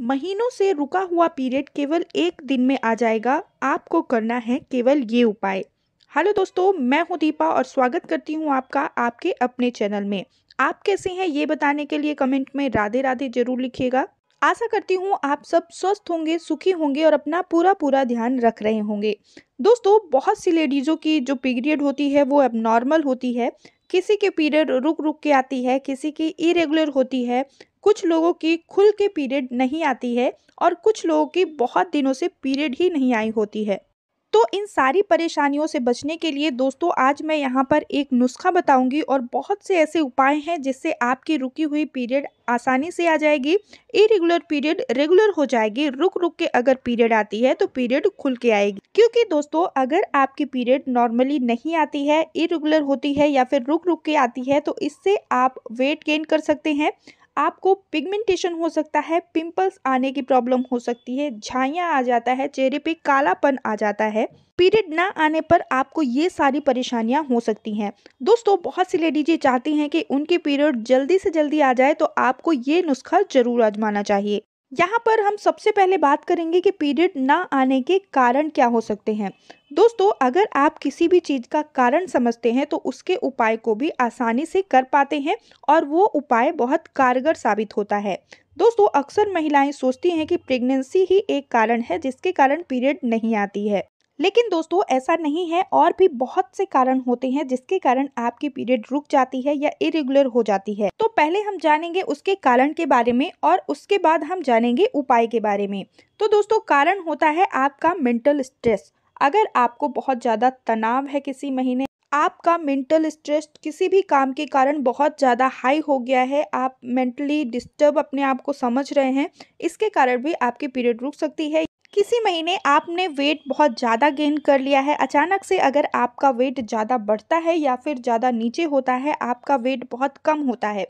महीनों से रुका हुआ पीरियड केवल एक दिन में आ जाएगा आपको करना है केवल ये उपाय हेलो दोस्तों मैं हूं दीपा और स्वागत करती हूं आपका आपके अपने चैनल में आप कैसे हैं ये बताने के लिए कमेंट में राधे राधे जरूर लिखिएगा आशा करती हूँ आप सब स्वस्थ होंगे सुखी होंगे और अपना पूरा पूरा ध्यान रख रहे होंगे दोस्तों बहुत सी लेडीज़ों की जो पीरियड होती है वो अब नॉर्मल होती है किसी के पीरियड रुक रुक के आती है किसी की इरेगुलर होती है कुछ लोगों की खुल के पीरियड नहीं आती है और कुछ लोगों की बहुत दिनों से पीरियड ही नहीं आई होती है तो इन सारी परेशानियों से बचने के लिए दोस्तों आज मैं यहाँ पर एक नुस्खा बताऊंगी और बहुत से ऐसे उपाय हैं जिससे आपकी रुकी हुई पीरियड आसानी से आ जाएगी इरेगुलर पीरियड रेगुलर हो जाएगी रुक रुक के अगर पीरियड आती है तो पीरियड खुल के आएगी क्योंकि दोस्तों अगर आपकी पीरियड नॉर्मली नहीं आती है इरेगुलर होती है या फिर रुक रुक के आती है तो इससे आप वेट गेन कर सकते हैं आपको पिगमेंटेशन हो सकता है पिंपल्स आने की प्रॉब्लम हो सकती है झाइयाँ आ जाता है चेहरे पे कालापन आ जाता है पीरियड ना आने पर आपको ये सारी परेशानियां हो सकती हैं दोस्तों बहुत सी लेडीज ये चाहती हैं कि उनके पीरियड जल्दी से जल्दी आ जाए तो आपको ये नुस्खा ज़रूर आजमाना चाहिए यहाँ पर हम सबसे पहले बात करेंगे कि पीरियड ना आने के कारण क्या हो सकते हैं दोस्तों अगर आप किसी भी चीज़ का कारण समझते हैं तो उसके उपाय को भी आसानी से कर पाते हैं और वो उपाय बहुत कारगर साबित होता है दोस्तों अक्सर महिलाएं सोचती हैं कि प्रेगनेंसी ही एक कारण है जिसके कारण पीरियड नहीं आती है लेकिन दोस्तों ऐसा नहीं है और भी बहुत से कारण होते हैं जिसके कारण आपकी पीरियड रुक जाती है या इरेगुलर हो जाती है तो पहले हम जानेंगे उसके कारण के बारे में और उसके बाद हम जानेंगे उपाय के बारे में तो दोस्तों कारण होता है आपका मेंटल स्ट्रेस अगर आपको बहुत ज़्यादा तनाव है किसी महीने आपका मेंटल स्ट्रेस किसी भी काम के कारण बहुत ज़्यादा हाई हो गया है आप मेंटली डिस्टर्ब अपने आप को समझ रहे हैं इसके कारण भी आपकी पीरियड रुक सकती है किसी महीने आपने वेट बहुत ज़्यादा गेन कर लिया है अचानक से अगर आपका वेट ज़्यादा बढ़ता है या फिर ज़्यादा नीचे होता है आपका वेट बहुत कम होता है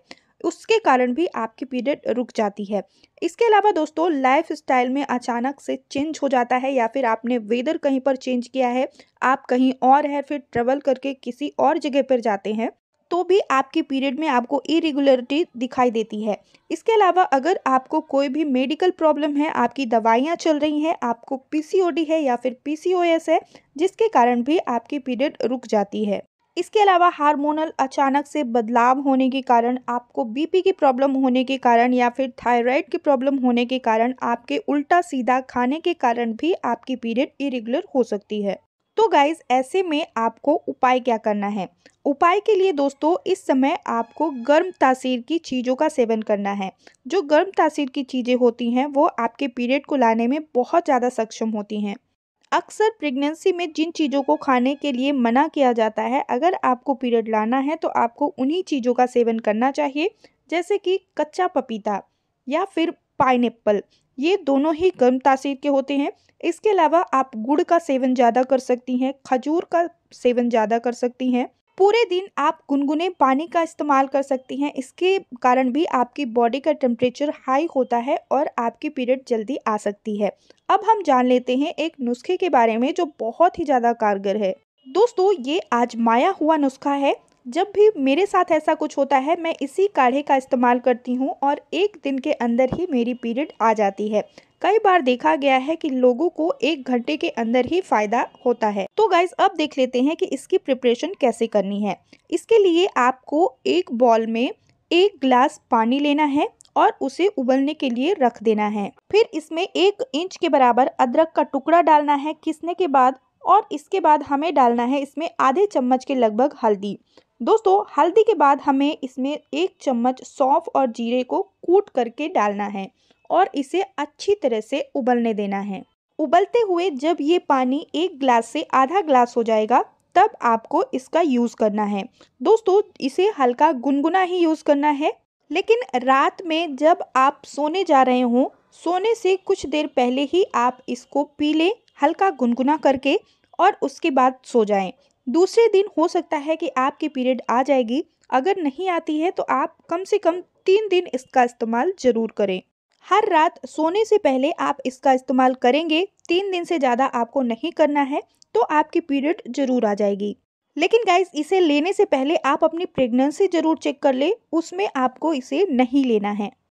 उसके कारण भी आपकी पीरियड रुक जाती है इसके अलावा दोस्तों लाइफ स्टाइल में अचानक से चेंज हो जाता है या फिर आपने वेदर कहीं पर चेंज किया है आप कहीं और है फिर ट्रेवल करके किसी और जगह पर जाते हैं तो भी आपके पीरियड में आपको इरेगुलरिटी दिखाई देती है इसके अलावा अगर आपको कोई भी मेडिकल प्रॉब्लम है आपकी दवाइयाँ चल रही हैं आपको पीसीओडी है या फिर पीसीओएस है जिसके कारण भी आपकी पीरियड रुक जाती है इसके अलावा हार्मोनल अचानक से बदलाव होने के कारण आपको बीपी की प्रॉब्लम होने के कारण या फिर थायराइड की प्रॉब्लम होने के कारण आपके उल्टा सीधा खाने के कारण भी आपकी पीरियड इरेगुलर हो सकती है तो गाइज ऐसे में आपको उपाय क्या करना है उपाय के लिए दोस्तों इस समय आपको गर्म तासीर की चीज़ों का सेवन करना है जो गर्म तासीर की चीज़ें होती हैं वो आपके पीरियड को लाने में बहुत ज़्यादा सक्षम होती हैं अक्सर प्रेगनेंसी में जिन चीज़ों को खाने के लिए मना किया जाता है अगर आपको पीरियड लाना है तो आपको उन्हीं चीज़ों का सेवन करना चाहिए जैसे कि कच्चा पपीता या फिर पाइनएप्पल ये दोनों ही गर्म तासीर के होते हैं इसके अलावा आप गुड़ का सेवन ज़्यादा कर सकती हैं खजूर का सेवन ज़्यादा कर सकती हैं पूरे दिन आप गुनगुने पानी का इस्तेमाल कर सकती हैं इसके कारण भी आपकी बॉडी का टेम्परेचर हाई होता है और आपकी पीरियड जल्दी आ सकती है अब हम जान लेते हैं एक नुस्खे के बारे में जो बहुत ही ज़्यादा कारगर है दोस्तों ये आजमाया हुआ नुस्खा है जब भी मेरे साथ ऐसा कुछ होता है मैं इसी काढ़े का इस्तेमाल करती हूँ और एक दिन के अंदर ही मेरी पीरियड आ जाती है कई बार देखा गया है कि लोगों को एक घंटे के अंदर ही फायदा होता है तो गाइज अब देख लेते हैं कि इसकी प्रिपरेशन कैसे करनी है इसके लिए आपको एक बॉल में एक ग्लास पानी लेना है और उसे उबलने के लिए रख देना है फिर इसमें एक इंच के बराबर अदरक का टुकड़ा डालना है किसने के बाद और इसके बाद हमें डालना है इसमें आधे चम्मच के लगभग हल्दी दोस्तों हल्दी के बाद हमें इसमें एक चम्मच सौंफ और जीरे को कूट करके डालना है और इसे अच्छी तरह से उबलने देना है उबलते हुए जब ये पानी एक ग्लास से आधा ग्लास हो जाएगा तब आपको इसका यूज़ करना है दोस्तों इसे हल्का गुनगुना ही यूज़ करना है लेकिन रात में जब आप सोने जा रहे हों सोने से कुछ देर पहले ही आप इसको पी लें हल्का गुनगुना करके और उसके बाद सो जाएं दूसरे दिन हो सकता है कि आपकी पीरियड आ जाएगी अगर नहीं आती है तो आप कम से कम तीन दिन इसका इस्तेमाल ज़रूर करें हर रात सोने से पहले आप इसका इस्तेमाल करेंगे तीन दिन से ज़्यादा आपको नहीं करना है तो आपकी पीरियड ज़रूर आ जाएगी लेकिन गाइज इसे लेने से पहले आप अपनी प्रेगनेंसी ज़रूर चेक कर ले उसमें आपको इसे नहीं लेना है